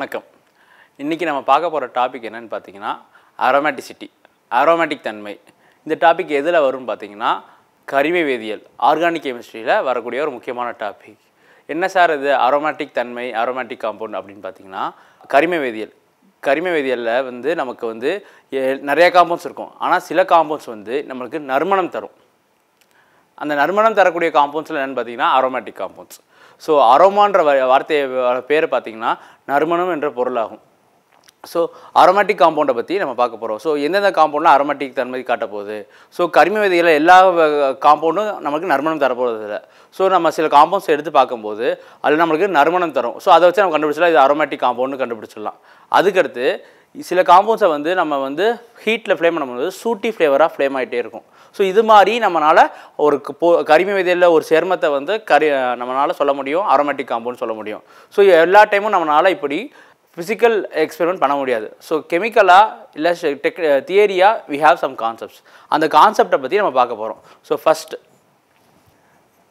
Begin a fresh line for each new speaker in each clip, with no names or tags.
வணக்கம் இன்றைக்கி நம்ம பார்க்க போகிற டாபிக் என்னென்னு பார்த்தீங்கன்னா அரோமேட்டிசிட்டி அரோமேட்டிக் தன்மை இந்த டாபிக் எதில் வரும்னு பார்த்தீங்கன்னா கரிமை வேதியியல் ஆர்கானிக் கெமிஸ்ட்ரியில் வரக்கூடிய ஒரு முக்கியமான டாபிக் என்ன சார் இது அரோமேட்டிக் தன்மை அரோமேட்டிக் காம்பவுண்ட் அப்படின்னு பார்த்தீங்கன்னா கரிமை வேதியியல் கரிம வேதியியலில் வந்து நமக்கு வந்து நிறைய காம்பவுண்ட்ஸ் இருக்கும் ஆனால் சில காம்பவுண்ட்ஸ் வந்து நம்மளுக்கு நறுமணம் தரும் அந்த நறுமணம் தரக்கூடிய காம்பவுண்ட்ஸில் என்னென்னு பார்த்தீங்கன்னா அரோமேட்டிக் காம்பவுண்ட்ஸ் ஸோ அரோமான்ற வார்த்தையை பேர் பார்த்தீங்கன்னா நறுமணம் என்ற பொருளாகும் ஸோ அரோமேட்டிக் காம்பவுண்டை பற்றி நம்ம பார்க்க போகிறோம் ஸோ எந்தெந்த காம்பவுண்டில் அரோமேட்டிக் தன்மை காட்டப்போகுது ஸோ கரிம விதையில் எல்லா காம்பவுண்டும் நமக்கு நறுமணம் தரப்போகிறது இல்லை ஸோ நம்ம சில காம்பவுண்ட்ஸ் எடுத்து பார்க்கும்போது அதில் நம்மளுக்கு நறுமணம் தரும் ஸோ அதை வச்சு நம்ம கண்டுபிடிச்சிடலாம் இது அரோமேட்டிக் காம்பவுண்டு கண்டுபிடிச்சிடலாம் அதுக்கடுத்து சில காம்பவுண்ட்ஸை வந்து நம்ம வந்து ஹீட்டில் ஃப்ளேம் பண்ணும்போது சூட்டி ஃப்ளேவராக ஃப்ளேம் ஆகிட்டே இருக்கும் ஸோ இது மாதிரி நம்மளால் ஒரு போ கரிம விதையில் ஒரு சேர்மத்தை வந்து கரி நம்மளால் சொல்ல முடியும் அரோமேட்டிக் காம்பவுண்ட் சொல்ல முடியும் ஸோ எல்லா டைமும் நம்மளால் இப்படி ஃபிசிக்கல் எக்ஸ்பெரிமெண்ட் பண்ண முடியாது ஸோ கெமிக்கலாக இல்லை டெக் தியரியாக வி ஹாவ் சம் கான்செப்ட்ஸ் அந்த கான்செப்டை பற்றி நம்ம பார்க்க போகிறோம் ஸோ ஃபஸ்ட்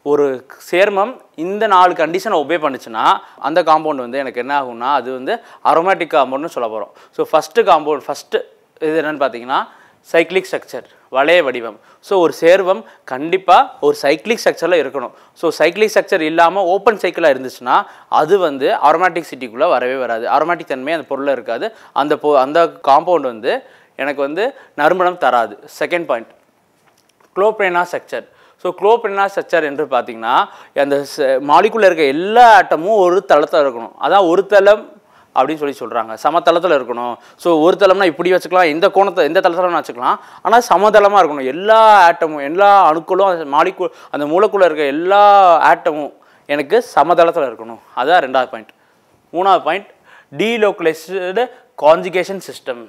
ஒரு சேர்மம் இந்த நாலு கண்டிஷனை ஒபே பண்ணுச்சுன்னா அந்த காம்பவுண்ட் வந்து எனக்கு என்ன ஆகும்னா அது வந்து அரோமேட்டிக் காம்பவுண்ட்னு சொல்ல போகிறோம் ஸோ ஃபஸ்ட்டு காம்பவுண்ட் ஃபஸ்ட்டு இது என்னென்னு பார்த்தீங்கன்னா சைக்கிளிக் ஸ்ட்ரக்சர் வளைய வடிவம் ஸோ ஒரு சேர்வம் கண்டிப்பாக ஒரு சைக்கிளிக் ஸ்ட்ரக்சரில் இருக்கணும் ஸோ சைக்கிளிக் ஸ்ட்ரக்சர் இல்லாமல் ஓப்பன் சைக்கிளாக இருந்துச்சுன்னா அது வந்து அரோமேட்டிக் சிட்டிக்குள்ளே வரவே வராது அரோமேட்டிக் தன்மை அந்த பொருளில் இருக்காது அந்த பொ அந்த காம்பவுண்ட் வந்து எனக்கு வந்து நறுமணம் தராது செகண்ட் பாயிண்ட் குளோப்ரேனா ஸ்ட்ரக்சர் ஸோ குளோப் என்ன ஸ்ட்ரக்சர் என்று பார்த்தீங்கன்னா அந்த மாலிக்குள்ள இருக்க எல்லா ஆட்டமும் ஒரு தளத்தில் இருக்கணும் அதான் ஒரு தளம் அப்படின்னு சொல்லி சொல்கிறாங்க சமதளத்தில் இருக்கணும் ஸோ ஒரு தளம்னா இப்படி வச்சுக்கலாம் எந்த கோணத்தை எந்த தளத்தில் வச்சுக்கலாம் ஆனால் சமதளமாக இருக்கணும் எல்லா ஆட்டமும் எல்லா அணுக்களும் மாலிக்கு அந்த மூலக்குள்ளே இருக்க எல்லா ஆட்டமும் எனக்கு சமதளத்தில் இருக்கணும் அதுதான் ரெண்டாவது பாயிண்ட் மூணாவது point delocalised conjugation system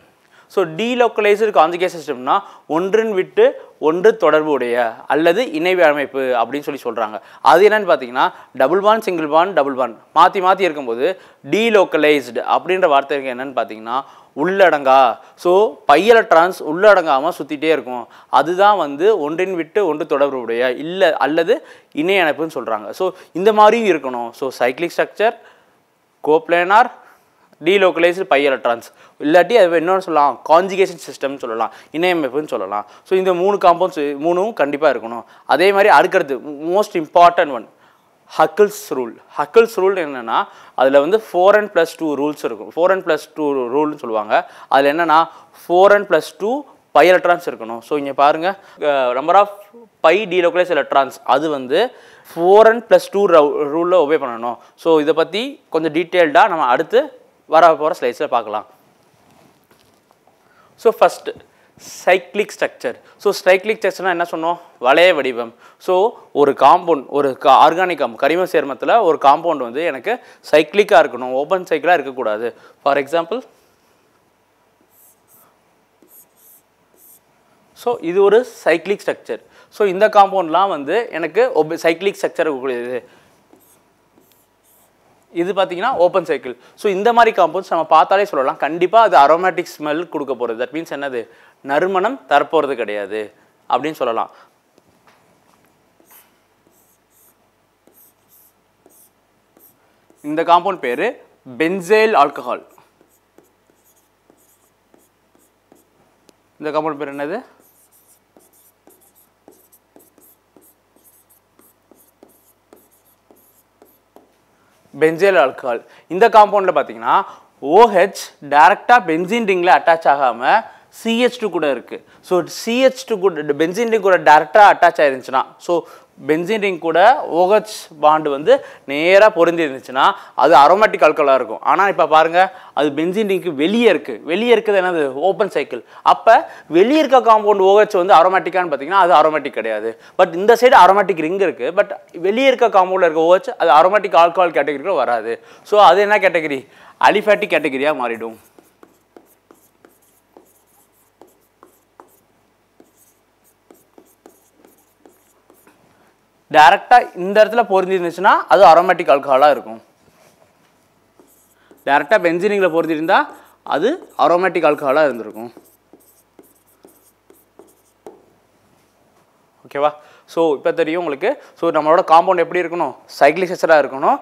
so delocalised conjugation சிஸ்டம்னா ஒன்றின் விட்டு ஒன்று தொடர்பு உடைய அல்லது இணைவு அமைப்பு அப்படின்னு சொல்லி சொல்கிறாங்க அது என்னென்னு பார்த்தீங்கன்னா double bond single bond double bond மாற்றி மாற்றி இருக்கும்போது டீலோக்கலைஸ்டு அப்படின்ற வார்த்தை என்னென்னு பார்த்தீங்கன்னா உள்ளடங்கா ஸோ பையலட்ரான்ஸ் உள்ளடங்காமல் சுற்றிட்டே இருக்கும் அதுதான் வந்து ஒன்றின் விட்டு ஒன்று தொடர்புடைய இல்லை அல்லது இணையணைப்புன்னு சொல்கிறாங்க ஸோ இந்த மாதிரியும் இருக்கணும் so cyclic structure coplanar delocalised pi electrons இல்லாட்டி அது என்னென்னு சொல்லலாம் காஞ்சிகேஷன் சிஸ்டம்னு சொல்லலாம் இணையமைப்புன்னு சொல்லலாம் ஸோ இந்த மூணு காம்பவுண்ட்ஸ் மூணும் கண்டிப்பாக இருக்கணும் அதே மாதிரி அடுக்கிறது most important one Huckel's rule Huckel's rule என்னென்னா அதில் வந்து four and plus two rules இருக்கும் ஃபோர் அண்ட் ப்ளஸ் டூ ரூல்னு சொல்லுவாங்க அதில் என்னென்னா four and plus two pi electrons இருக்கணும் ஸோ இங்கே பாருங்கள் number of pi delocalised electrons அது வந்து ஃபோர் அண்ட் ப்ளஸ் டூ ரூலில் ஒபே பண்ணணும் ஸோ இதை பற்றி கொஞ்சம் டீட்டெயில்டாக நம்ம அடுத்து வர போகிற ஸ்லைட்ஸில் பார்க்கலாம் so first cyclic structure so cyclic ஸ்ட்ரக்சர்னால் என்ன சொன்னோம் வளைய வடிவம் ஸோ ஒரு காம்பவுண்ட் ஒரு கா ஆர்கானிக் காம்பு கரிம சேர்மத்தில் ஒரு காம்பவுண்ட் வந்து எனக்கு சைக்ளிக்காக இருக்கணும் ஓப்பன் சைக்கிளாக இருக்கக்கூடாது ஃபார் எக்ஸாம்பிள் ஸோ இது ஒரு சைக்ளிக் ஸ்ட்ரக்சர் ஸோ இந்த காம்பவுண்ட்லாம் வந்து எனக்கு ஒப் சைக்ளிக் ஸ்ட்ரக்சர் இருக்கக்கூடியது இது பார்த்தீங்கன்னா ஓப்பன் சைக்கிள் ஸோ இந்த மாதிரி காம்பவுண்ட்ஸ் நம்ம பார்த்தாலே சொல்லலாம் கண்டிப்பாக அது அரோமேட்டிக் ஸ்மெல் கொடுக்க போகிறது தட் மீன்ஸ் என்னது நறுமணம் தரப்போகிறது கிடையாது அப்படின்னு சொல்லலாம் இந்த காம்பவுண்ட் பேர் பென்சேல் ஆல்கஹால் இந்த காம்பவுண்ட் பேர் என்னது பென்சைல் ஆல்கஹால் இந்த காம்பவுண்டில் பார்த்தீங்கன்னா ஓஹெச் டைரெக்டாக பென்சின் ரிங்கில் அட்டாச் ஆகாமல் சிஹெச் டூ கூட இருக்குது ஸோ சிஹெச் டூ கூட பென்சின் ரிங் கூட டேரெக்டாக அட்டாச் ஆயிருந்துச்சுன்னா ஸோ பென்சின் ரிங் கூட ஓகச் பாண்டு வந்து நேராக பொருந்தி இருந்துச்சுன்னா அது அரோமேட்டிக் ஆல்கலாக இருக்கும் ஆனால் இப்போ பாருங்கள் அது பென்சின் ரிங்க்கு வெளியே இருக்குது வெளியே இருக்குது என்னது ஓப்பன் சைக்கிள் அப்போ வெளியே இருக்க காம்பவுண்ட் ஓகச் வந்து அரோமேட்டிக்கானு பார்த்தீங்கன்னா அது அரோமேட்டிக் கிடையாது பட் இந்த சைடு அரோமேட்டிக் ரிங் இருக்குது பட் வெளியே இருக்க காம்பவுண்டில் இருக்க ஓகச் அது அரோமேட்டிக் ஆல்கஹால் கேட்டகரிக்குள்ளே வராது ஸோ அது என்ன கேட்டகரி அலிஃபேட்டிக் கேட்டகரியாக மாறிடும் டேரெக்டாக இந்த இடத்துல பொருந்திருந்துச்சுன்னா அது அரோமேட்டிக் ஆல்கஹாலாக இருக்கும் டேரெக்டாக பென்சினிங்கில் பொருந்திருந்தால் அது அரோமேட்டிக் ஆல்கஹாலாக இருந்திருக்கும் ஓகேவா ஸோ இப்போ தெரியும் உங்களுக்கு ஸோ நம்மளோட காம்பவுண்ட் எப்படி இருக்கணும் சைக்ளிக் ஸ்ட்ரக்சராக இருக்கணும்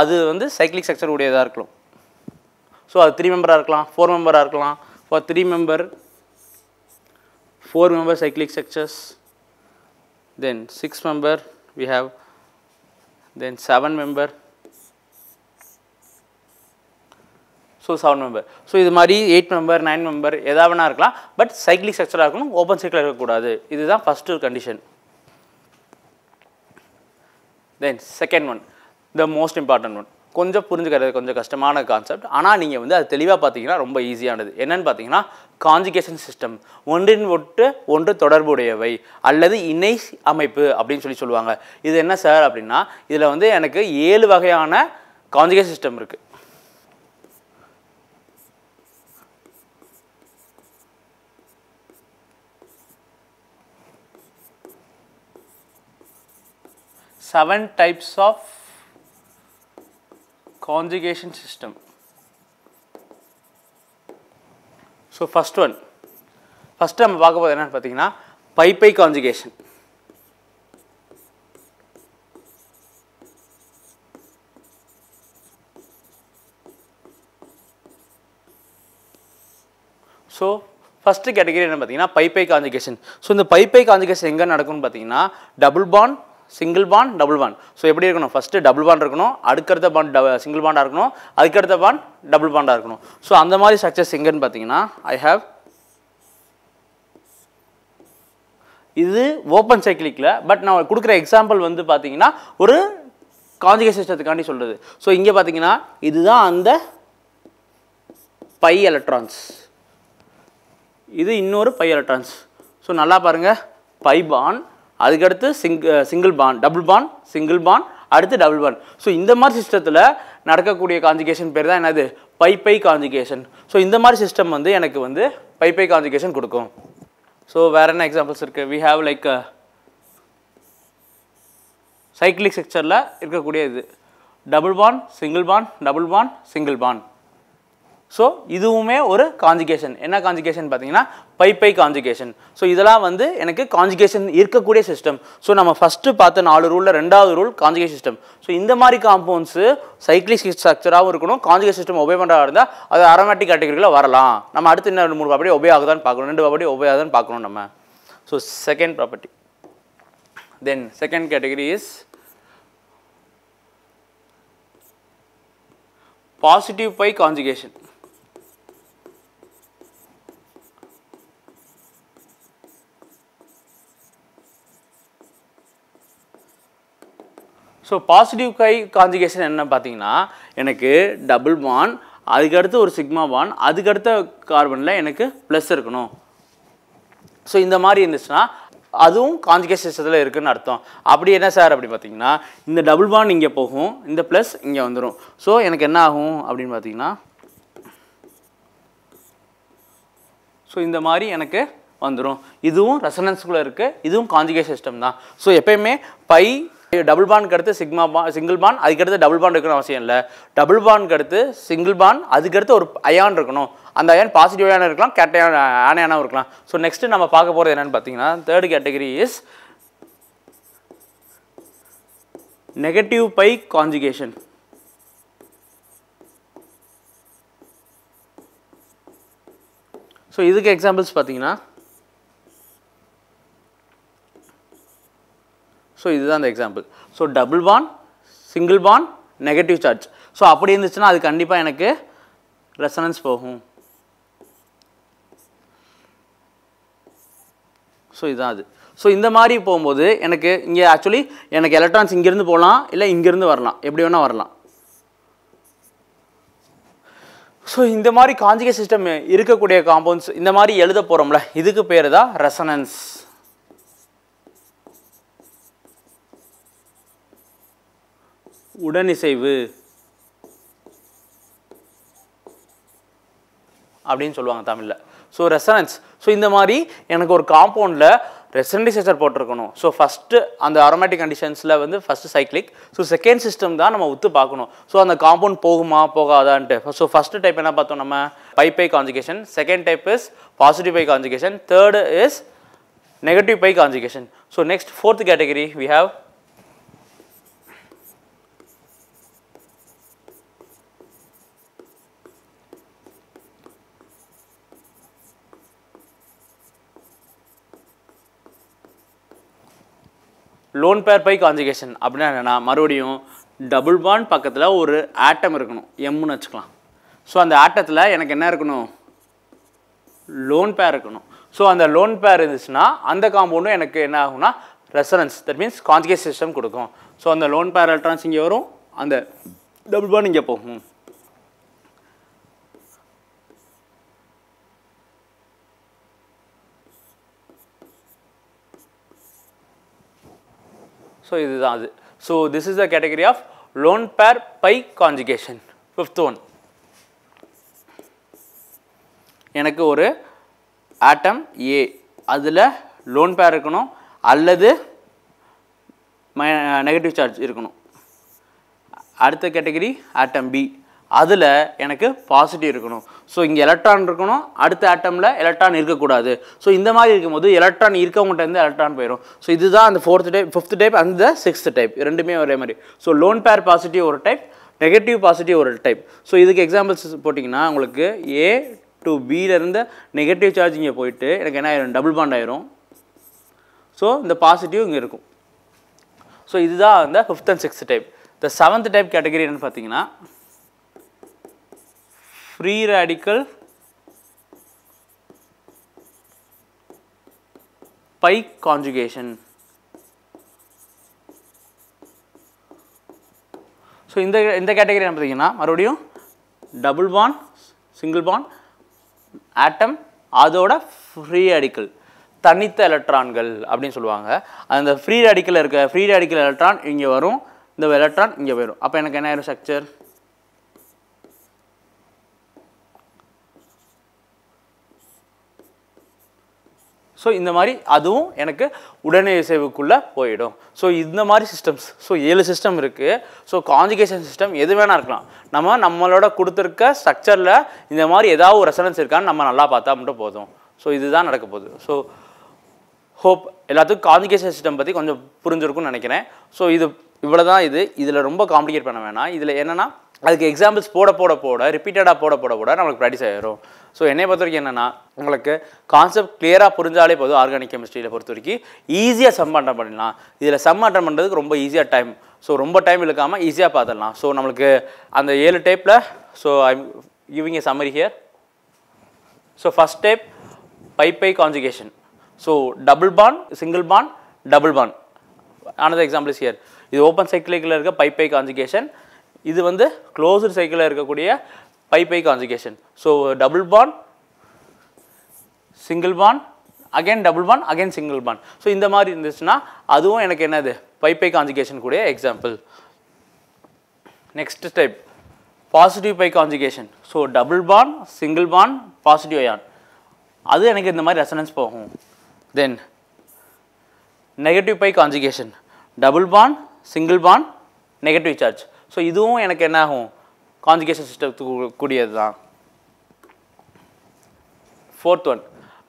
அது வந்து சைக்ளிக் ஸ்ட்ரக்சர் உடையதாக இருக்கணும் ஸோ அது த்ரீ மெம்பராக இருக்கலாம் ஃபோர் மெம்பராக இருக்கலாம் four three member four member cyclic structures then six member we have then 7 member so seven member so இது மாதிரி எயிட் மெம்பர் நைன் மெம்பர் எதா வேணா இருக்கலாம் பட் சைக்கிளிக் ஸ்ட்ரக்சராக இருக்கணும் ஓப்பன் சைக்கிளாக இருக்கக்கூடாது இதுதான் first condition then second one the most important one கொஞ்சம் புரிஞ்சுக்கிறது கொஞ்சம் கஷ்டமான கான்செப்ட் ஆனால் நீங்கள் வந்து அது தெளிவாக பார்த்தீங்கன்னா ரொம்ப ஈஸியானது என்னென்னு பார்த்தீங்கன்னா காஞ்சிகேஷன் சிஸ்டம் ஒன்றின் ஒட்டு ஒன்று தொடர்புடையவை அல்லது இணை அமைப்பு அப்படின்னு சொல்லி சொல்லுவாங்க இது என்ன சார் அப்படின்னா இதில் வந்து எனக்கு ஏழு வகையான காஞ்சிகேஷன் சிஸ்டம் இருக்குது seven types of conjugation system so first one first நம்ம பார்க்க போகிறது என்னென்னு பார்த்தீங்கன்னா பைப்பை கான்ஜுகேஷன் ஸோ ஃபஸ்ட்டு கேட்டகரி என்ன பார்த்தீங்கன்னா பைப்பை கான்ஜுகேஷன் ஸோ இந்த பைப்பை கான்ஜுகேஷன் எங்கே நடக்கும்னு பார்த்தீங்கன்னா double bond single bond double bond so எப்படி இருக்கணும் ஃபஸ்ட்டு டபுள் பாண்ட் இருக்கணும் அடுக்கடுத்த பாண்ட் சிங்கிள் பாண்டாக இருக்கணும் அதுக்கடுத்த பாண்ட் டபுள் பாண்டாக இருக்கணும் ஸோ அந்த மாதிரி ஸ்ட்ரக்சர்ஸ் எங்கன்னு பார்த்தீங்கன்னா ஐ ஹாவ் இது ஓப்பன் சைக்கிளிக்கில் பட் நான் கொடுக்குற எக்ஸாம்பிள் வந்து பார்த்தீங்கன்னா ஒரு காஞ்சிகேட் சிஸ்டத்துக்காண்டி சொல்கிறது ஸோ இங்கே பார்த்தீங்கன்னா இதுதான் அந்த பை எலக்ட்ரான்ஸ் இது இன்னொரு பை எலக்ட்ரான்ஸ் ஸோ நல்லா பாருங்கள் பை பான் அதுக்கடுத்து சிங் single bond double bond single bond அடுத்து டபுள் பான் ஸோ இந்த மாதிரி சிஸ்டத்தில் நடக்கக்கூடிய காஞ்சிகேஷன் பேர் தான் என்னது பைப்பை காஞ்சிகேஷன் ஸோ இந்த மாதிரி சிஸ்டம் வந்து எனக்கு வந்து பைப்பை காஞ்சிகேஷன் கொடுக்கும் ஸோ வேறு என்ன எக்ஸாம்பிள்ஸ் இருக்குது வி ஹாவ் லைக் சைக்கிளிக் ஸ்ட்ரக்சரில் இருக்கக்கூடிய இது double bond single bond double bond single bond so இதுவுமே ஒரு காஞ்சிகேஷன் என்ன காஞ்சிகேஷன் பார்த்தீங்கன்னா பை பை ஸோ இதெல்லாம் வந்து எனக்கு காஞ்சிகேஷன் இருக்கக்கூடிய சிஸ்டம் ஸோ நம்ம ஃபஸ்ட்டு பார்த்த நாலு ரூலில் ரெண்டாவது ரூல் காஞ்சுகேஷன் சிஸ்டம் ஸோ இந்த மாதிரி காம்பவுண்ட்ஸு சைக்ளிக் ஸ்ட்ரக்சராகவும் இருக்கணும் காஞ்சுகேஷன் சிஸ்டம் ஒபே பண்ணுறதா இருந்தால் அது அரோமேட்டிக் கேட்டகரியில் வரலாம் நம்ம அடுத்து என்ன மூணு அப்படியே ஒபே ஆகுதான்னு பார்க்கணும் ரெண்டு அப்படியே ஒபே ஆகுதான்னு பார்க்கணும் நம்ம so second property then second category is positive pi conjugation so positive கை காஞ்சிகேஷன் என்ன பார்த்தீங்கன்னா எனக்கு டபுள் பான் அதுக்கடுத்து ஒரு சிக்மா பான் அதுக்கடுத்த கார்பனில் எனக்கு ப்ளஸ் இருக்கணும் ஸோ இந்த மாதிரி இருந்துச்சுன்னா அதுவும் காஞ்சுகேஷன் சிஸ்டத்தில் இருக்குதுன்னு அர்த்தம் அப்படி என்ன சார் அப்படி பார்த்தீங்கன்னா இந்த டபுள் பான் இங்கே போகும் இந்த ப்ளஸ் இங்கே வந்துடும் ஸோ எனக்கு என்ன ஆகும் அப்படின்னு பார்த்தீங்கன்னா ஸோ இந்த மாதிரி எனக்கு வந்துடும் இதுவும் ரெசனன்ஸ்குள்ளே இருக்குது இதுவும் காஞ்சுகேஷன் சிஸ்டம் தான் ஸோ எப்பயுமே பை டபுள் பாண்டுக்கு அடுத்து சிக்மா பா சிங்கிள் பான் அதுக்கடுத்து டபுள் பாண்ட் இருக்கணும் அவசியம் இல்லை டபுள் பாண்டுக்கு அடுத்து சிங்கிள் பான் அதுக்கடுத்து ஒரு அயான் இருக்கணும் அந்த அயான் பாசிட்டிவ் அயான் இருக்கலாம் கேட்டையான ஆனையானாவும் இருக்கலாம் ஸோ நெக்ஸ்ட்டு நம்ம பார்க்க போகிறது என்னென்னு பார்த்தீங்கன்னா third category is negative pi conjugation so இதுக்கு எக்ஸாம்பிள்ஸ் பார்த்தீங்கன்னா ஸோ இதுதான் அந்த example so double bond single bond negative charge so அப்படி இருந்துச்சுன்னா அது கண்டிப்பாக எனக்கு ரெசனன்ஸ் போகும் ஸோ இதுதான் அது ஸோ இந்த மாதிரி போகும்போது எனக்கு இங்கே ஆக்சுவலி எனக்கு எலக்ட்ரான்ஸ் இங்கேருந்து போகலாம் இல்லை இங்கேருந்து வரலாம் எப்படி வேணால் வரலாம் ஸோ இந்த மாதிரி காஞ்சிக சிஸ்டம் இருக்கக்கூடிய காம்பவுண்ட்ஸ் இந்த மாதிரி எழுத போகிறோம்ல இதுக்கு பேர் தான் ரெசனன்ஸ் உடனிசைவு அப்படின்னு சொல்லுவாங்க தமிழில் ஸோ ரெசனன்ஸ் ஸோ இந்த மாதிரி எனக்கு ஒரு காம்பவுண்டில் ரெசன்டிசைசர் போட்டிருக்கணும் ஸோ ஃபஸ்ட்டு அந்த அரோமேட்டிக் கண்டிஷன்ஸில் வந்து first cyclic so second system தான் நம்ம ஒத்து பார்க்கணும் ஸோ அந்த காம்பவுண்ட் போகுமா போகாதான்ட்டு ஸோ ஃபஸ்ட்டு டைப் என்ன பார்த்தோம் நம்ம pi pi second type is positive pi conjugation third is negative pi conjugation so next fourth category we have lone pair pi conjugation அப்படின்னா என்னென்னா மறுபடியும் டபுள் பாண்ட் பக்கத்தில் ஒரு ஆட்டம் இருக்கணும் எம்னு வச்சுக்கலாம் ஸோ அந்த ஆட்டத்தில் எனக்கு என்ன இருக்கணும் லோன் பேர் இருக்கணும் ஸோ அந்த லோன் பேர் இருந்துச்சுன்னா அந்த காம்பவுண்டும் எனக்கு என்ன ஆகும்னா resonance that means conjugation system கொடுக்கும் ஸோ அந்த லோன் பேர் எலக்ட்ரான்ஸ் இங்கே வரும் அந்த டபுள் பாண்ட் இங்கே போகும் ஸோ இதுதான் அது so this is the category of lone pair pi conjugation fifth one எனக்கு ஒரு ஆட்டம் ஏ அதில் லோன் பேர் இருக்கணும் அல்லது மை நெகட்டிவ் சார்ஜ் இருக்கணும் அடுத்த கேட்டகரி ஆட்டம் பி அதில் எனக்கு பாசிட்டிவ் இருக்கணும் ஸோ இங்கே எலக்ட்ரான் இருக்கணும் அடுத்த ஆட்டமில் எலக்ட்ரான் இருக்கக்கூடாது ஸோ இந்த மாதிரி இருக்கும்போது எலக்ட்ரான் இருந்து எலக்ட்ரான் போயிடும் ஸோ இதுதான் அந்த ஃபோர்த்து டைப் ஃபிஃப்த் டைப் அந்த சிக்ஸ்த் டைப் ரெண்டுமே ஒரே மாதிரி ஸோ லோன் பேர் பாசிட்டிவ் ஒரு டைப் நெகட்டிவ் பாசிட்டிவ் ஒரு டைப் ஸோ இதுக்கு எக்ஸாம்பிள்ஸ் போட்டிங்கன்னா உங்களுக்கு ஏ டு பியிலேருந்து நெகட்டிவ் சார்ஜ் இங்கே போயிட்டு எனக்கு என்ன ஆயிரும் டபுள் பாண்ட் ஆயிரும் ஸோ இந்த பாசிட்டிவ் இங்கே இருக்கும் ஸோ இதுதான் அந்த ஃபிஃப்த் அண்ட் சிக்ஸ்த் டைப் இந்த செவன்த் டைப் கேட்டகரி என்னென்னு பார்த்தீங்கன்னா free radical pi conjugation. So இந்த இந்த கேட்டகரி என்ன பார்த்தீங்கன்னா மறுபடியும் double bond single bond atom அதோட ஃப்ரீ அடிக்கல் தனித்த எலக்ட்ரான்கள் அப்படின்னு சொல்லுவாங்க அந்த ஃப்ரீ அடிக்கல் இருக்க ஃப்ரீ ரேடிக்கல் எலக்ட்ரான் இங்கே வரும் இந்த எலக்ட்ரான் இங்கே வரும் அப்போ எனக்கு என்ன ஆயிரும் ஸ்ட்ரக்சர் ஸோ இந்த மாதிரி அதுவும் எனக்கு உடனே இசைவுக்குள்ளே போயிடும் ஸோ இந்த மாதிரி சிஸ்டம்ஸ் ஸோ ஏழு சிஸ்டம் இருக்குது ஸோ காஞ்சிகேஷன் சிஸ்டம் எது வேணால் இருக்கலாம் நம்ம நம்மளோட கொடுத்துருக்க ஸ்ட்ரக்சரில் இந்த மாதிரி ஏதாவது ஒரு ரெசனன்ஸ் இருக்கான்னு நம்ம நல்லா பார்த்தா மட்டும் போதும் ஸோ இதுதான் நடக்க போகுது ஸோ ஹோப் எல்லாத்துக்கும் காஞ்சிகேஷன் சிஸ்டம் பற்றி கொஞ்சம் புரிஞ்சிருக்கும்னு நினைக்கிறேன் ஸோ இது இவ்வளோ தான் இது இதில் ரொம்ப காம்ப்ளிகேட் பண்ண வேணாம் இதில் என்னென்னா அதுக்கு எக்ஸாம்பிள்ஸ் போட போட போட ரிப்பீட்டடாக போட போட போட நம்மளுக்கு ப்ராக்டிஸ் ஆகிடும் ஸோ என்னை பொறுத்த வரைக்கும் என்னென்னா உங்களுக்கு கான்செப்ட் கிளியராக புரிஞ்சாலே போதும் ஆர்கானிக் கெமிஸ்ட்ரியில் பொறுத்த வரைக்கும் ஈஸியாக சம் அட்டன் பண்ணிடலாம் இதில் சம் அட்டன் பண்ணுறதுக்கு ரொம்ப ஈஸியாக டைம் ஸோ ரொம்ப டைம் இழுக்காமல் ஈஸியாக பார்த்துடலாம் ஸோ நம்மளுக்கு அந்த ஏழு டைப்பில் so I'm giving a summary here so first type pi pi pi conjugation so double bond single bond double bond ஆனது எக்ஸாம்பிள்ஸ் ஹியர் இது ஓப்பன் சைக்கிளிக்கில் இருக்க பைப்பை பை கான்ஜுகேஷன் இது வந்து க்ளோஸ்டு சைக்கிளில் இருக்கக்கூடிய pi pi so double bond single bond again double bond again single bond so இந்த மாதிரி இருந்துச்சுன்னா அதுவும் எனக்கு என்னது பை பை கூடிய example next step positive pi conjugation so double bond single bond positive ion அது எனக்கு இந்த மாதிரி ரெசனன்ஸ் போகும் then negative pi conjugation double bond single bond negative charge so இதுவும் எனக்கு என்ன ஆகும் சிஸ்டத்துக்கு கூடியது தான் fourth one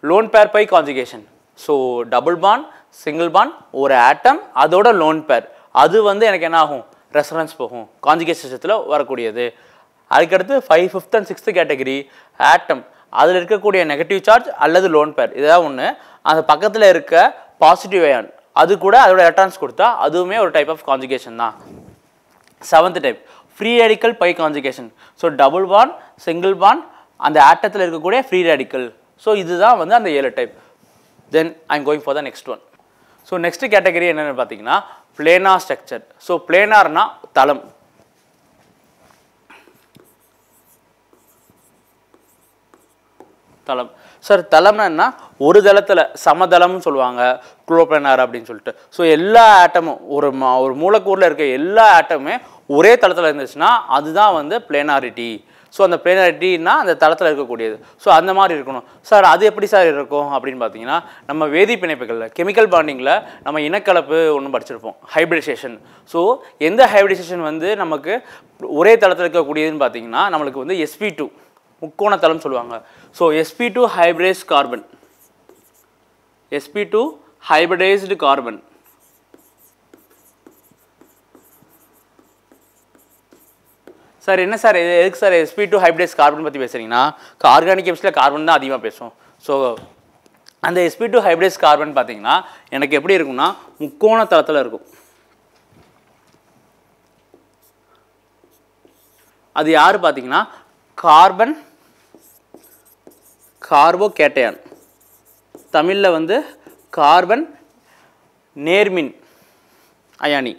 lone pair pi conjugation so double bond single bond ஒரு ஆட்டம் அதோட லோன் பேர் அது வந்து எனக்கு என்ன ஆகும் ரெஸ்டரன்ஸ் போகும் காஞ்சிகேஷன் சிஸ்டத்தில் வரக்கூடியது அதுக்கடுத்து five fifth and sixth category atom அதில் இருக்கக்கூடிய நெகட்டிவ் சார்ஜ் அல்லது லோன் பேர் இதுதான் ஒன்று அந்த பக்கத்தில் இருக்க பாசிட்டிவ் அயன் அது கூட அதோட எலக்ட்ரான்ஸ் கொடுத்தா அதுவுமே ஒரு டைப் ஆஃப் காஞ்சிகேஷன் தான் seventh type free radical pi conjugation so double bond single bond அந்த ஆட்டத்தில் இருக்கக்கூடிய ஃப்ரீ ரேடிக்கல் ஸோ இதுதான் வந்து அந்த ஏழு type then I am going for the next one so next category என்னென்னு பார்த்தீங்கன்னா பிளேனார் ஸ்ட்ரக்சர் ஸோ பிளேனார்னா தளம் தளம் சார் தளம்னா ஒரு தளத்தில் சமதளம்னு சொல்லுவாங்க குளோப்ளனார் அப்படின்னு சொல்லிட்டு ஸோ எல்லா ஆட்டமும் ஒரு ஒரு மூலக்கூறில் இருக்க எல்லா ஆட்டமுமே ஒரே தளத்தில் இருந்துச்சுன்னா அதுதான் வந்து பிளேனாரிட்டி ஸோ அந்த பிளேனாரிட்டின்னா அந்த தளத்தில் இருக்கக்கூடியது ஸோ அந்த மாதிரி இருக்கணும் சார் அது எப்படி சார் இருக்கும் அப்படின்னு பார்த்தீங்கன்னா நம்ம வேதி பிணைப்புகளில் கெமிக்கல் பாண்டிங்கில் நம்ம இனக்கலப்பு ஒன்று படிச்சிருப்போம் ஹைப்ரிடைசேஷன் ஸோ எந்த ஹைப்ரிடைசேஷன் வந்து நமக்கு ஒரே தளத்தில் இருக்கக்கூடியதுன்னு பார்த்தீங்கன்னா நம்மளுக்கு வந்து எஸ்பி டூ முக்கோண தளம் சொல்லுவாங்க ஸோ SP two hybridised carbon SP two hybridised carbon sir என்ன சார் இது எதுக்கு sir SP two hybridised carbon பற்றி பேசுகிறீங்கன்னா ஆர்கானிக் கெமிஸ்டில் கார்பன் தான் அதிகமாக பேசும் ஸோ அந்த எஸ்பி டூ ஹைப்ரேஸ் கார்பன் பார்த்தீங்கன்னா எனக்கு எப்படி இருக்கும்னா முக்கோண தளத்தில் இருக்கும் அது யார் பார்த்தீங்கன்னா கார்பன் கார்போ கேட்டயான் தமிழில் வந்து கார்பன் நேர்மின் அயானி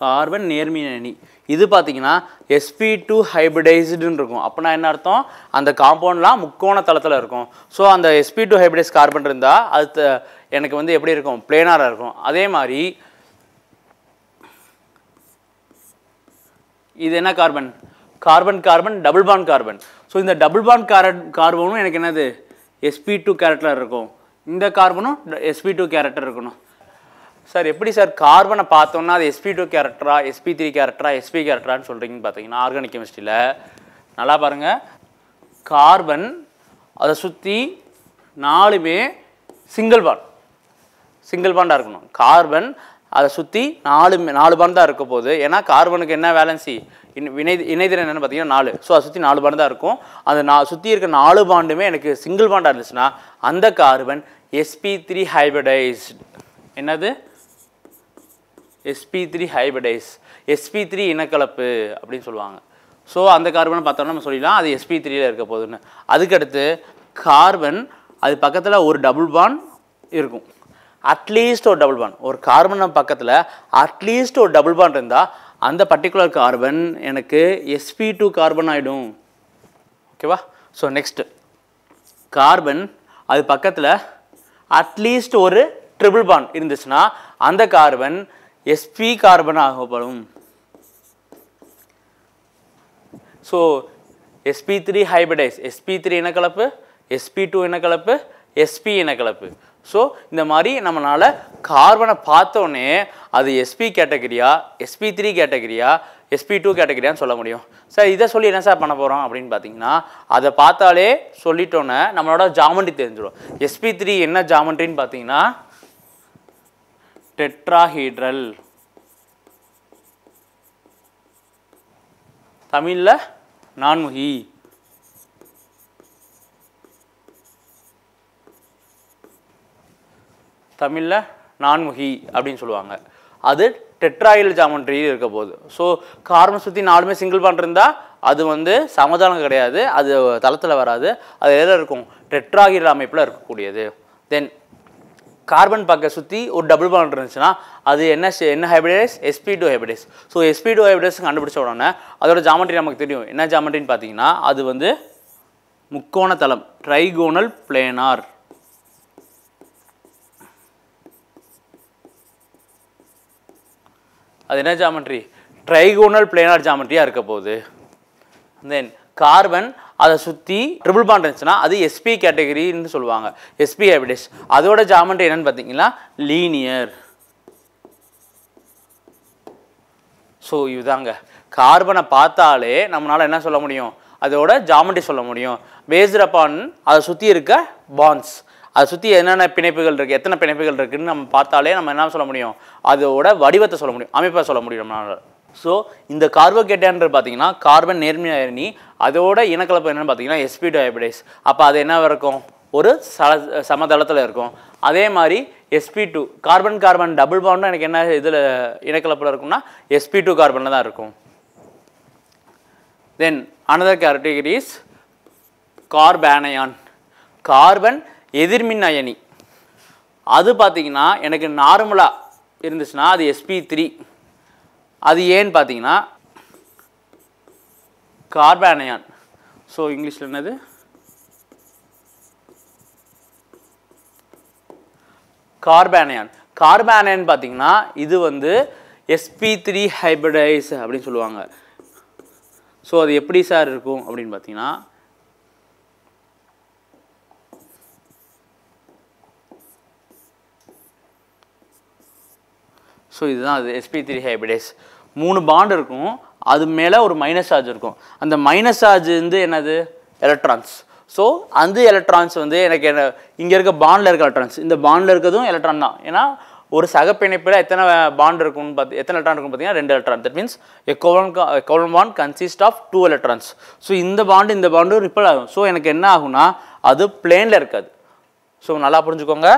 கார்பன் நேர்மின் அயனி இது பார்த்தீங்கன்னா எஸ்பி டூ ஹைபிரைடைஸ்டுன்னு இருக்கும் அப்படின்னா என்ன அர்த்தம் அந்த காம்பவுண்ட்லாம் முக்கோண தளத்தில் இருக்கும் ஸோ அந்த எஸ்பி டூ ஹைபிரடைஸ் கார்பன் இருந்தால் அது எனக்கு வந்து எப்படி இருக்கும் பிளேனாராக இருக்கும் அதே மாதிரி இது என்ன carbon carbon carbon double bond carbon so இந்த டபுள் பான் காரட் கார்பனும் எனக்கு என்னது எஸ்பி டூ கேரட்டில் இருக்கும் இந்த கார்பனும் எஸ்பி டூ கேரக்டர் இருக்கணும் சார் எப்படி சார் கார்பனை பார்த்தோம்னா அது எஸ்பி டூ கேரக்டரா எஸ்பி த்ரீ கேரக்டரா எஸ்பி கேரக்டரான்னு சொல்கிறீங்கன்னு பார்த்தீங்கன்னா ஆர்கானிக் கெமிஸ்ட்ரியில் நல்லா பாருங்கள் கார்பன் அதை சுற்றி நாலுமே சிங்கிள் பாண்ட் சிங்கிள் பாண்டாக இருக்கணும் கார்பன் அதை சுற்றி நாலு நாலு பாண்ட் தான் இருக்க போகுது ஏன்னா கார்பனுக்கு என்ன வேலன்சி இன் வினை இணைதிறன் என்னென்னு பார்த்தீங்கன்னா நாலு ஸோ அதை சுற்றி நாலு பாண்டு தான் இருக்கும் அந்த நான் சுற்றி இருக்க நாலு பாண்டுமே எனக்கு சிங்கிள் பாண்டாக இருந்துச்சுன்னா அந்த கார்பன் எஸ்பி த்ரீ ஹைபிரடைஸ்டு என்னது SP three hybridised SP three இனக்கலப்பு அப்படின்னு சொல்லுவாங்க ஸோ அந்த கார்பனை பார்த்தோம்னா நம்ம சொல்லிடலாம் அது எஸ்பி த்ரீயில் இருக்க போகுதுன்னு அதுக்கடுத்து கார்பன் அது பக்கத்தில் ஒரு டபுள் பான் இருக்கும் அட்லீஸ்ட் ஒரு டபுள் பான் ஒரு கார்பன் பக்கத்தில் அட்லீஸ்ட் ஒரு டபுள் பான் இருந்தால் அந்த பர்டிகுலர் கார்பன் எனக்கு எஸ்பி டூ கார்பன் ஆகிடும் ஓகேவா ஸோ நெக்ஸ்ட்டு கார்பன் அது பக்கத்தில் அட்லீஸ்ட் ஒரு ட்ரிபிள் பான் இருந்துச்சுன்னா அந்த கார்பன் எஸ்பி கார்பன் ஆகப்படும் so SP three sp3 SP three sp2 SP two sp SP கலப்பு ஸோ இந்த மாதிரி நம்மளால் கார்பனை பார்த்தோன்னே அது எஸ்பி கேட்டகரியா எஸ்பி த்ரீ கேட்டகரியா எஸ்பி டூ கேட்டகரியான்னு சொல்ல முடியும் சார் இதை சொல்லி என்ன சார் பண்ண போகிறோம் அப்படின்னு பார்த்தீங்கன்னா அதை பார்த்தாலே சொல்லிட்டோன்னே நம்மளோட ஜாமெண்ட்ரி தெரிஞ்சிடும் எஸ்பி த்ரீ என்ன ஜாமெண்ட்ரின்னு பார்த்தீங்கன்னா டெட்ராஹீட்ரல் தமிழில் நான்முகி தமிழில் நான்முகி அப்படின்னு சொல்லுவாங்க அது டெட்ராயில் ஜாமண்ட்ரி இருக்க போகுது ஸோ கார்பன் சுற்றி நாலுமே சிங்கிள் பாண்ட் இருந்தால் அது வந்து சமதானம் கிடையாது அது தளத்தில் வராது அது எதில் இருக்கும் டெட்ராகில் அமைப்பில் இருக்கக்கூடியது தென் கார்பன் பக்கை சுற்றி ஒரு டபுள் பாண்ட் இருந்துச்சுன்னா அது என்ன என்ன hybridised SP two hybridised so SP two hybridised கண்டுபிடிச்ச உடனே அதோட ஜாமெட்ரி நமக்கு தெரியும் என்ன ஜாமெண்ட்ரின்னு பார்த்தீங்கன்னா அது வந்து முக்கோண தளம் ட்ரைகோனல் பிளேனார் அது என்ன ஜாமெண்ட்ரி ட்ரைகோனல் பிளேனார் ஜாமெண்ட்ரியாக இருக்க போகுது தென் கார்பன் அதை சுற்றி ட்ரிபிள் பாண்ட் இருந்துச்சுன்னா அது எஸ்பி கேட்டகரின்னு சொல்லுவாங்க எஸ்பி ஹைபிரிடேஸ் அதோட ஜாமெண்ட்ரி என்னென்னு பார்த்தீங்கன்னா லீனியர் ஸோ இதுதாங்க கார்பனை பார்த்தாலே நம்மளால் என்ன சொல்ல முடியும் அதோட ஜாமெண்ட்ரி சொல்ல முடியும் பேஸ்ட் அப்பான் அதை சுற்றி இருக்க பாண்ட்ஸ் அதை சுற்றி என்னென்ன பிணைப்புகள் இருக்குது எத்தனை பிணைப்புகள் இருக்குதுன்னு நம்ம பார்த்தாலே நம்ம என்ன சொல்ல முடியும் அதோட வடிவத்தை சொல்ல முடியும் அமைப்பை சொல்ல முடியும் நம்மளால் ஸோ இந்த கார்போகேட்டான்ற பார்த்தீங்கன்னா கார்பன் நேர்மையாக அயனி அதோட இனக்கலப்பு என்னென்னு பார்த்தீங்கன்னா எஸ்பி ஹைபிடைஸ் அப்போ அது என்ன இருக்கும் ஒரு சல சமதளத்தில் இருக்கும் அதே மாதிரி SP two carbon carbon double பவுண்டாக எனக்கு என்ன இதில் இனக்கலப்பில் இருக்கும்னா எஸ்பி டூ கார்பனில் தான் இருக்கும் then another category is carbanion carbon எதிர்மின் அயனி அது பார்த்திங்கன்னா எனக்கு நார்மலாக இருந்துச்சுன்னா அது எஸ்பி த்ரீ அது ஏன்னு பார்த்தீங்கன்னா கார்பன் ஸோ இங்கிலீஷில் என்னது கார்பேனையான் கார்பேனையான் பார்த்தீங்கன்னா இது வந்து எஸ்பி த்ரீ ஹைபிரடைஸ் அப்படின்னு சொல்லுவாங்க ஸோ அது எப்படி சார் இருக்கும் அப்படின்னு பார்த்தீங்கன்னா ஸோ இதுதான் அது எஸ்பி த்ரீ ஹைபிடேஸ் மூணு பாண்ட் இருக்கும் அது மேலே ஒரு மைனஸ் சார்ஜ் இருக்கும் அந்த மைனஸ் சார்ஜ் வந்து என்னது எலக்ட்ரான்ஸ் ஸோ அந்த எலக்ட்ரான்ஸ் வந்து எனக்கு என்ன இங்கே இருக்க பாண்டில் இருக்க எலக்ட்ரான்ஸ் இந்த பாண்டில் இருக்கிறதும் எலக்ட்ரான் தான் ஏன்னா ஒரு சகப்பிணைப்பில் எத்தனை பாண்ட் இருக்கும்னு பார்த்து எத்தனை எலக்ட்ரான் இருக்கும் பார்த்தீங்கன்னா ரெண்டு எலக்ட்ரான் தட் மீன்ஸ் எக்கோவன் எக்கோவன் bond consist of two electrons so இந்த பாண்டு இந்த பாண்டும் ரிப்பல் ஆகும் ஸோ எனக்கு என்ன ஆகும்னா அது பிளேனில் இருக்காது ஸோ நல்லா புரிஞ்சுக்கோங்க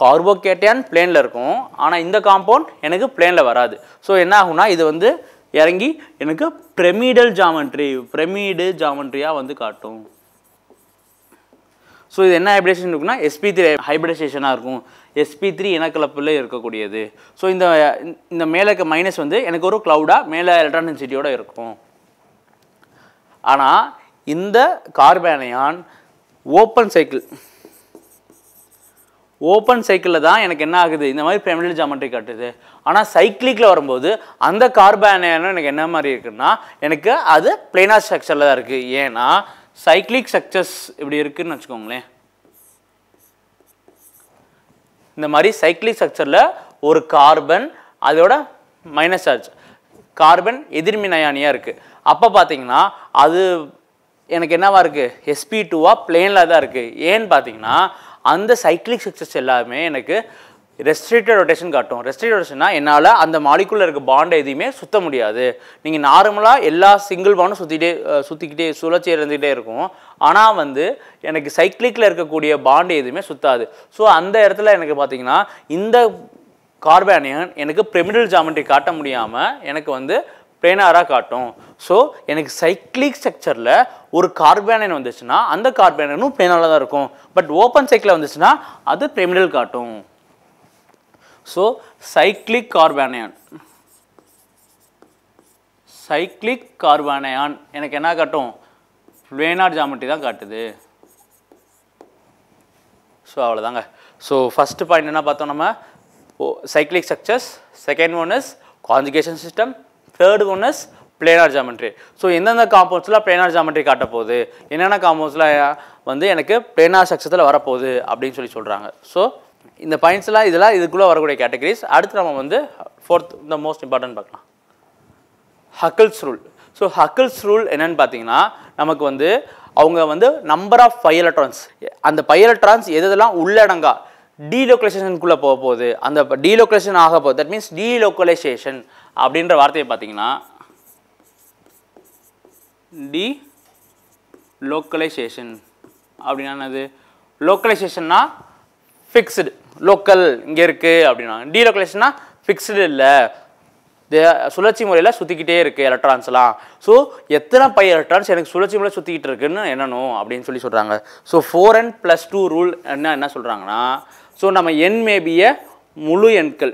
கார்போகேட்டையான் பிளேனில் இருக்கும் ஆனால் இந்த காம்பவுண்ட் எனக்கு பிளேனில் வராது ஸோ என்ன ஆகும்னா இது வந்து இறங்கி எனக்கு பிரமிடல் ஜாமெண்ட்ரி பிரமிடு ஜாமெண்ட்ரியாக வந்து காட்டும் ஸோ இது என்ன ஹைப்ரிடேஷன் இருக்குன்னா எஸ்பி த்ரீ ஹைப்ரிடைசேஷனாக இருக்கும் எஸ்பி த்ரீ இனக்கலப்பில் இருக்கக்கூடியது ஸோ இந்த இந்த மேலே மைனஸ் வந்து எனக்கு ஒரு க்ளவுடாக மேலே எலக்ட்ரானிசிட்டியோடு இருக்கும் ஆனால் இந்த கார்பேனையான் ஓப்பன் சைக்கிள் ஓப்பன் சைக்கிளில் தான் எனக்கு என்ன ஆகுது இந்த மாதிரி ஃபேமிலி ஜாமெட்ரி காட்டுது ஆனால் சைக்கிளிக்கில் வரும்போது அந்த கார்பேனோ எனக்கு என்ன மாதிரி இருக்குன்னா எனக்கு அது பிளேனார் ஸ்ட்ரக்சரில் தான் இருக்குது ஏன்னா சைக்கிளிக் ஸ்ட்ரக்சர்ஸ் இப்படி இருக்குதுன்னு வச்சுக்கோங்களேன் இந்த மாதிரி சைக்கிளிக் ஸ்ட்ரக்சரில் ஒரு கார்பன் அதோட மைனஸ் சார்ஜ் கார்பன் எதிர்மின் இருக்குது அப்போ பார்த்தீங்கன்னா அது எனக்கு என்னவாக இருக்குது எஸ்பி டூவாக பிளேனில் தான் இருக்குது ஏன்னு பார்த்தீங்கன்னா அந்த சைக்கிளிக் சக்சஸ் எல்லாமே எனக்கு ரெஸ்ட்ரிக்டட் ரொட்டேஷன் காட்டும் ரெஸ்ட்ரிக்டட் ரொட்டேஷன்னா என்னால் அந்த மாலிக்குள்ள இருக்க பாண்டை எதையுமே சுற்ற முடியாது நீங்கள் நார்மலாக எல்லா சிங்கிள் பாண்டும் சுற்றிக்கிட்டே சுற்றிக்கிட்டே சுழற்சி இருந்துகிட்டே இருக்கும் ஆனால் வந்து எனக்கு சைக்கிளிக்கில் இருக்கக்கூடிய பாண்டு எதுவுமே சுற்றாது ஸோ அந்த இடத்துல எனக்கு பார்த்தீங்கன்னா இந்த கார்பேனியன் எனக்கு பிரிமினல் ஜாமெட்ரி காட்ட முடியாமல் எனக்கு வந்து பிளேனாராக காட்டும் ஸோ எனக்கு சைக்ளிக் ஸ்ட்ரக்சரில் ஒரு கார்பேனன் வந்துச்சுன்னா அந்த கார்பேனனும் பிளேனாக தான் இருக்கும் பட் ஓப்பன் சைக்கிளில் வந்துச்சுன்னா அது பிரிமினல் காட்டும் so cyclic carbanion cyclic carbanion எனக்கு என்ன காட்டும் பிளேனார் ஜாமெட்ரி தான் காட்டுது ஸோ அவ்வளோதாங்க ஸோ ஃபஸ்ட்டு பாயிண்ட் என்ன பார்த்தோம் நம்ம cyclic structures second one is conjugation system third one is planar geometry so எந்தெந்த காம்பவுண்ட்ஸில் பிளேனார் ஜாமெண்ட்ரி காட்ட போகுது என்னென்ன காம்பவுண்ட்ஸில் வந்து எனக்கு பிளேனார் சக்ஸத்தில் வரப்போகுது அப்படின்னு சொல்லி சொல்கிறாங்க ஸோ இந்த பாயிண்ட்ஸ்லாம் இதெல்லாம் இதுக்குள்ளே வரக்கூடிய கேட்டகரிஸ் அடுத்து நம்ம வந்து ஃபோர்த் இந்த மோஸ்ட் இம்பார்ட்டன்ட் பார்க்கலாம் Huckel's rule so Huckel's rule என்னென்னு பார்த்தீங்கன்னா நமக்கு வந்து அவங்க வந்து நம்பர் ஆஃப் பை எலக்ட்ரான்ஸ் அந்த பை எலக்ட்ரான்ஸ் எதெல்லாம் உள்ளடங்கா டீலோக்கலைசேஷனுக்குள்ளே போக போகுது அந்த டீலோக்கலைசேஷன் ஆக போகுது தட் மீன்ஸ் டீலோக்கலைசேஷன் அப்படின்ற வார்த்தையை பார்த்தீங்கன்னா டி லோக்கலைசேஷன் அப்படின்னா என்னது லோக்கலைசேஷன்னா ஃபிக்ஸ்டு லோக்கல் இங்கே இருக்குது அப்படின்னா டி லோக்கலைசேஷன்னா ஃபிக்ஸ்டு இல்லை சுழற்சி முறையில் சுற்றிக்கிட்டே இருக்குது எலக்ட்ரான்ஸ்லாம் ஸோ எத்தனை பை எலக்ட்ரான்ஸ் எனக்கு சுழற்சி முறையில் சுற்றிக்கிட்டு இருக்குன்னு என்னணும் அப்படின்னு சொல்லி சொல்கிறாங்க so four n plus two rule என்ன என்ன சொல்கிறாங்கன்னா ஸோ நம்ம என் மேபிய முழு எண்கள்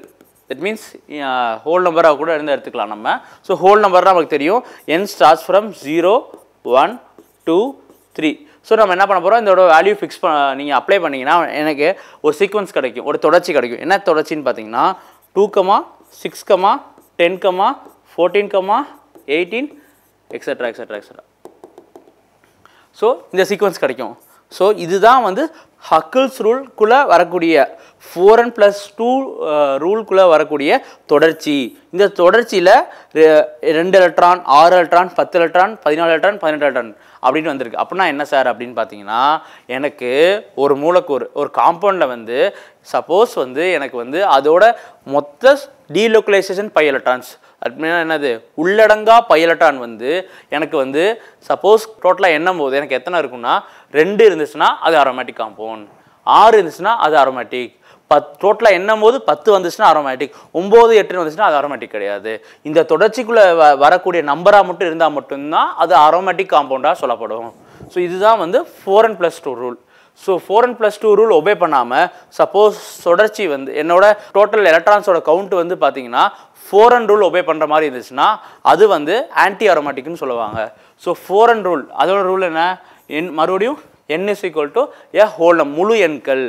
தட் மீன்ஸ் ஹோல் நம்பராக கூட இருந்து எடுத்துக்கலாம் நம்ம ஸோ ஹோல் நம்பர் நமக்கு தெரியும் n starts from zero one two three so நம்ம என்ன பண்ண போகிறோம் இதோட வேல்யூ ஃபிக்ஸ் பண்ண நீங்கள் அப்ளை பண்ணிங்கன்னா எனக்கு ஒரு சீக்வன்ஸ் கிடைக்கும் ஒரு தொடர்ச்சி கிடைக்கும் என்ன தொடர்ச்சின்னு பார்த்தீங்கன்னா two comma six comma ten comma fourteen comma eighteen extra extra extra so இந்த சீக்வன்ஸ் கிடைக்கும் ஸோ இதுதான் வந்து ஹக்கிள்ஸ் ரூல்குள்ளே வரக்கூடிய ஃபோர் அண்ட் ப்ளஸ் டூ ரூல்குள்ளே வரக்கூடிய தொடர்ச்சி இந்த தொடர்ச்சியில் ரெண்டு எலக்ட்ரான் ஆறு எலக்ட்ரான் பத்து எலக்ட்ரான் பதினாலு எலக்ட்ரான் பதினெட்டு எலக்ட்ரான் அப்படின்னு வந்திருக்கு அப்படின்னா என்ன சார் அப்படின்னு பார்த்தீங்கன்னா எனக்கு ஒரு மூலக்கூறு ஒரு காம்பவுண்டில் வந்து சப்போஸ் வந்து எனக்கு வந்து அதோட மொத்த டீலோக்கலைசேஷன் பை எலக்ட்ரான்ஸ் அப்படின்னா என்னது உள்ளடங்கா பைலட்டான் வந்து எனக்கு வந்து சப்போஸ் டோட்டலாக எண்ணம் போது எனக்கு எத்தனை இருக்குன்னா ரெண்டு இருந்துச்சுன்னா அது அரோமேட்டிக் காம்பவுண்ட் ஆறு இருந்துச்சுன்னா அது அரோமேட்டிக் பத் டோட்டலாக எண்ணும் போது பத்து வந்துச்சுன்னா ஆரோமேட்டிக் ஒம்பது எட்டுன்னு வந்துச்சுன்னா அது ஆரோமேட்டிக் கிடையாது இந்த தொடர்ச்சிக்குள்ளே வ வரக்கூடிய நம்பராக மட்டும் இருந்தால் மட்டும்தான் அது ஆரோமேட்டிக் காம்பவுண்டாக சொல்லப்படும் ஸோ இதுதான் வந்து four and plus two rule so four and plus two rule obey பண்ணாமல் சப்போஸ் தொடர்ச்சி வந்து என்னோட டோட்டல் எலக்ட்ரான்ஸோட கவுண்ட் வந்து பார்த்தீங்கன்னா ஃபோரன் ரூல் ஒபே பண்ணுற மாதிரி இருந்துச்சுன்னா அது வந்து ஆன்டி அரோமேட்டிக்னு சொல்லுவாங்க ஸோ ஃபோரன் ரூல் அதோட ரூல் என்ன என் மறுபடியும் n is equal to a whole num முழு எண்கள்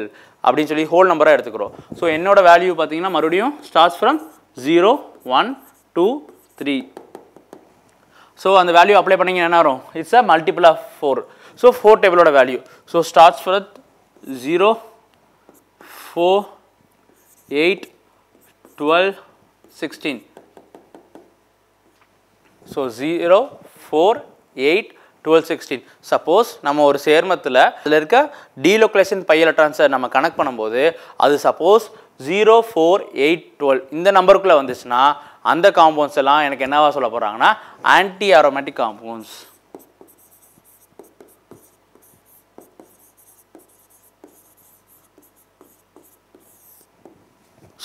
அப்படின்னு சொல்லி ஹோல் நம்பராக எடுத்துக்கிறோம் ஸோ என்னோட வேல்யூ பார்த்தீங்கன்னா மறுபடியும் starts from zero one two three so அந்த வேல்யூ அப்ளை பண்ணிங்க என்ன வரும் it's a multiple of four so four டேபிளோட value so starts from zero four eight twelve 16. So, 0, 4, 8, twelve sixteen suppose நம்ம ஒரு சேர்மத்தில் அதில் இருக்க டீலொக்கலைசேஷன் பை எலக்ட்ரான்ஸை நம்ம கனெக்ட் பண்ணும்போது அது suppose zero four eight twelve இந்த நம்பருக்குள்ளே வந்துச்சுன்னா அந்த காம்பவுண்ட்ஸ் எனக்கு என்னவா சொல்ல போகிறாங்கன்னா ஆன்டி ஆரோமேட்டிக் காம்பவுண்ட்ஸ்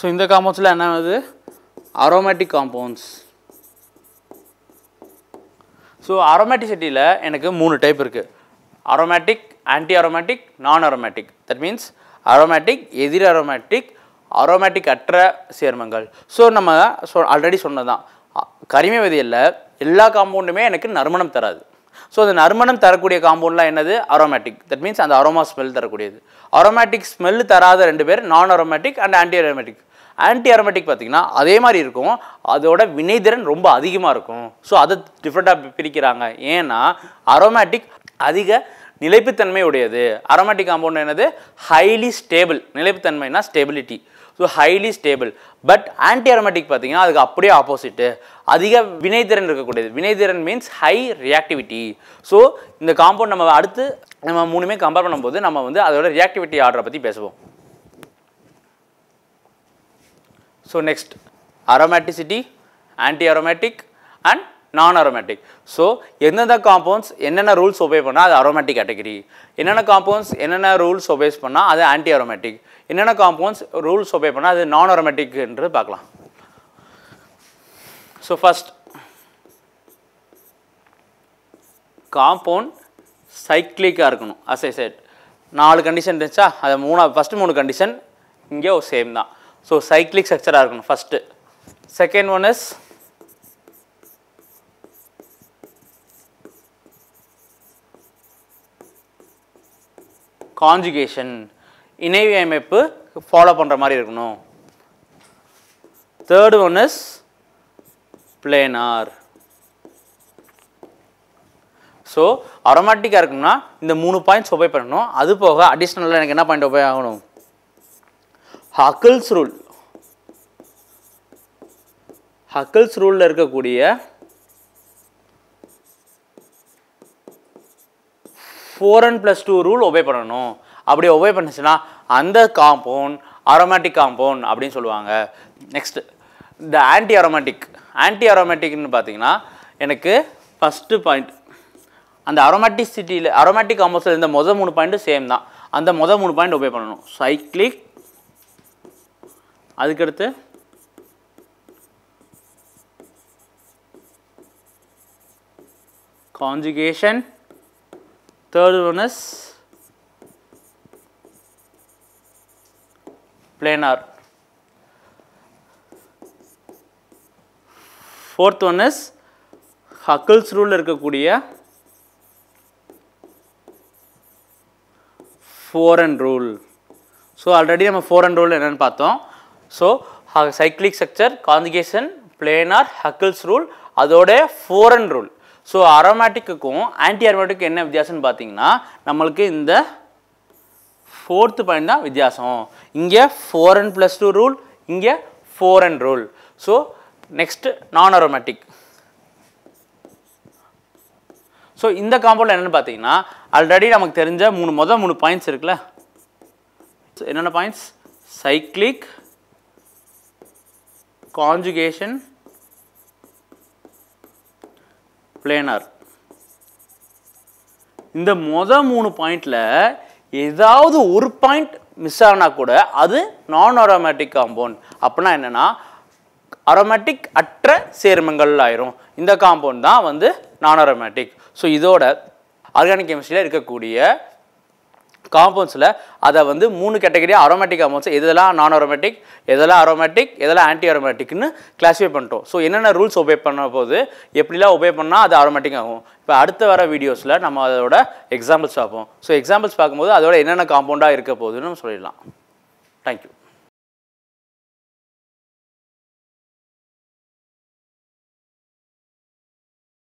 ஸோ இந்த காம்பவுண்ட்ஸில் என்ன ஆகுது அரோமேட்டிக் காம்பவுண்ட்ஸ் ஸோ அரோமேட்டிசிட்டியில் எனக்கு மூணு டைப் இருக்குது aromatic anti aromatic non aromatic that means aromatic எதிர் அரோமேட்டிக் அரோமேட்டிக் அற்ற சேர்மங்கள் ஸோ நம்ம சொ ஆல்ரெடி சொன்னதான் கரிம விதியில் எல்லா காம்பவுண்டுமே எனக்கு நறுமணம் தராது ஸோ அந்த நறுமணம் தரக்கூடிய காம்பவுண்ட்லாம் என்னது அரோமேட்டிக் தட் மீன்ஸ் அந்த அரோமா ஸ்மெல் தரக்கூடியது அரோமேட்டிக் ஸ்மெல் தராத ரெண்டு பேர் non aromatic and anti aromatic anti aromatic பார்த்திங்கன்னா அதே மாதிரி இருக்கும் அதோட வினைதிறன் ரொம்ப அதிகமாக இருக்கும் ஸோ அதை டிஃப்ரெண்ட்டாக பிரிக்கிறாங்க ஏன்னா அரோமேட்டிக் அதிக நிலைப்புத்தன்மை உடையது அரோமேட்டிக் காம்பவுண்ட் என்னது ஹைலி ஸ்டேபிள் நிலைப்புத்தன்மைனா stability so highly stable but anti aromatic பார்த்தீங்கன்னா அதுக்கு அப்படியே ஆப்போசிட்டு அதிக வினைத்திறன் இருக்கக்கூடியது வினைத்திறன் மீன்ஸ் ஹை ரியாக்டிவிட்டி ஸோ இந்த காம்பவுண்ட் நம்ம அடுத்து நம்ம மூணுமே கம்பேர் பண்ணும்போது நம்ம வந்து அதோட ரியாக்டிவிட்டி ஆர்டரை பற்றி பேசுவோம் So, next aromaticity, anti-aromatic and non-aromatic. So எந்தெந்த காம்பவுண்ட்ஸ் என்னென்ன ரூல்ஸ் ஒபே பண்ணால் அது அரோமேட்டிக் கேட்டகரி என்னென்ன காம்பவுண்ட்ஸ் என்னென்ன ரூல்ஸ் ஒபேஸ் பண்ணால் அது ஆன்டி அரோமேட்டிக் என்னென்ன காம்பவுண்ட்ஸ் ரூல்ஸ் ஒபே பண்ணால் அது நான் அரோமேட்டிக் பார்க்கலாம் ஸோ ஃபஸ்ட் காம்பவுண்ட் சைக்ளிக்காக இருக்கணும் அசை சைட் நாலு கண்டிஷன் இருந்துச்சா அதை மூணா ஃபஸ்ட்டு மூணு கண்டிஷன் இங்கே சேம் தான் ஸோ சைக்ளிக் ஸ்ட்ரக்சராக இருக்கணும் first second one is conjugation இணைவு அமைப்பு ஃபாலோ பண்ணுற மாதிரி இருக்கணும் third one is planar so அரோமேட்டிக்காக இருக்கும்னா இந்த மூணு பாயிண்ட்ஸ் ஒபே பண்ணணும் அது போக அடிஷ்னலாக எனக்கு என்ன பாயிண்ட் ஒபே ஆகணும் ஹக்கல்ஸ் ரூல் ஹக்கல்ஸ் ரூலில் இருக்கக்கூடிய four and plus two rule obey பண்ணணும் அப்படி ஒபே பண்ணுச்சுன்னா அந்த காம்பவுண்ட் அரோமேட்டிக் காம்பவுண்ட் அப்படின்னு சொல்லுவாங்க நெக்ஸ்ட் இந்த ஆன்டி அரோமேட்டிக் ஆன்டி அரோமேட்டிக்னு பார்த்தீங்கன்னா எனக்கு ஃபஸ்ட்டு பாயிண்ட் அந்த அரோமேட்டிக் சிட்டியில் அரோமேட்டிக் காம்பவுண்ட்ஸில் இந்த மொதல் மூணு பாயிண்ட்டு சேம் தான் அந்த மொதல் மூணு பாயிண்ட் ஒபே பண்ணணும் சைக்ளிக் அதுக்கடுத்து conjugation third one is planar fourth one is Huckle's rule இருக்கக்கூடிய foreign rule so already நம்ம foreign rule என்னன்னு பார்த்தோம் So, cyclic structure, conjugation, planar, Huckel's rule, அதோட ஃபோரன் ரூல் ஸோ அரோமேட்டிக்குக்கும் anti அரோமேட்டிக்கும் என்ன வித்தியாசம்னு பார்த்தீங்கன்னா நம்மளுக்கு இந்த ஃபோர்த்து பாயிண்ட் தான் வித்தியாசம் இங்கே foreign ப்ளஸ் டூ ரூல் இங்கே foreign rule so next non aromatic so இந்த காம்பவுண்டில் என்னென்னு பார்த்தீங்கன்னா ஆல்ரெடி நமக்கு தெரிஞ்ச மூணு மொதல் மூணு பாயிண்ட்ஸ் இருக்குல்ல என்னென்ன பாயிண்ட்ஸ் சைக்ளிக் conjugation planar இந்த மொத மூணு பாயிண்ட்ல ஏதாவது ஒரு பாயிண்ட் மிஸ் ஆனா கூட அது நான் அரோமேட்டிக் காம்பவுண்ட் அப்படின்னா என்னென்னா அரோமேட்டிக் அற்ற சேர்மங்கள் ஆயிரும் இந்த காம்பவுண்ட் தான் வந்து நான் அரோமேட்டிக் ஸோ இதோட ஆர்கானிக் கெமிஸ்ட்ரியில் இருக்கக்கூடிய காம்பவுண்ட்ஸில் அதை வந்து மூணு கேட்டகரியாக அரோமேட்டிக் காம்பவுண்ட்ஸ் இதெல்லாம் நான் அரோமேட்டிக் எதெல்லாம் அரோமேட்டிக் எதெல்லாம் ஆன்டி அரோமேட்டிக்னு கிளாஸிஃபை பண்ணிட்டோம் ஸோ என்னென்ன ரூல்ஸ் ஒபே பண்ண போது எப்படிலாம் ஒபே பண்ணால் அது அரோமேட்டிக் ஆகும் இப்போ அடுத்த வர வீடியோஸில் நம்ம அதோட எக்ஸாம்பிள்ஸ் பார்ப்போம் ஸோ எக்ஸாம்பிள்ஸ் பார்க்கும்போது அதோட என்னென்ன காம்பவுண்டாக இருக்க போகுதுன்னு சொல்லிடலாம் தேங்க்யூ